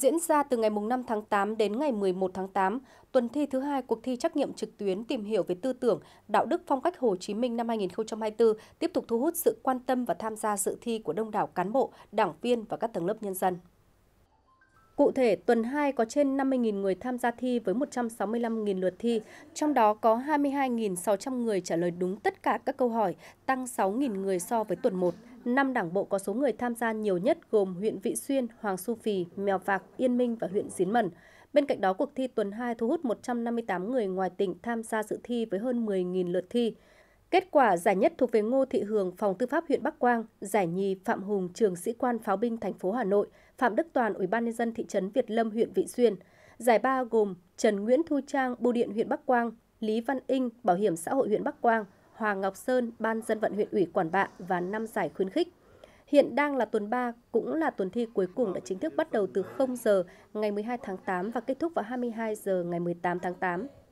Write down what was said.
diễn ra từ ngày 5 tháng 8 đến ngày 11 tháng 8, tuần thi thứ hai cuộc thi trắc nghiệm trực tuyến tìm hiểu về tư tưởng, đạo đức phong cách Hồ Chí Minh năm 2024 tiếp tục thu hút sự quan tâm và tham gia dự thi của đông đảo cán bộ, đảng viên và các tầng lớp nhân dân. Cụ thể, tuần 2 có trên 50.000 người tham gia thi với 165.000 lượt thi, trong đó có 22.600 người trả lời đúng tất cả các câu hỏi, tăng 6.000 người so với tuần 1. Năm đảng bộ có số người tham gia nhiều nhất gồm huyện Vị Xuyên, Hoàng Su Phì, Mèo Vạc, Yên Minh và huyện Dín Mẩn. Bên cạnh đó, cuộc thi tuần 2 thu hút 158 người ngoài tỉnh tham gia dự thi với hơn 10.000 lượt thi. Kết quả giải nhất thuộc về Ngô Thị Hường, phòng Tư pháp huyện Bắc Quang, giải nhì Phạm Hùng, trường sĩ quan pháo binh thành phố Hà Nội, Phạm Đức Toàn, Ủy ban nhân dân thị trấn Việt Lâm, huyện Vị Xuyên. Giải ba gồm Trần Nguyễn Thu Trang, Bưu điện huyện Bắc Quang, Lý Văn Inh, Bảo hiểm xã hội huyện Bắc Quang, Hoàng Ngọc Sơn, Ban dân vận huyện ủy Quản Bạ và năm giải khuyến khích. Hiện đang là tuần 3, cũng là tuần thi cuối cùng đã chính thức bắt đầu từ 0 giờ ngày 12 tháng 8 và kết thúc vào 22 giờ ngày 18 tháng 8.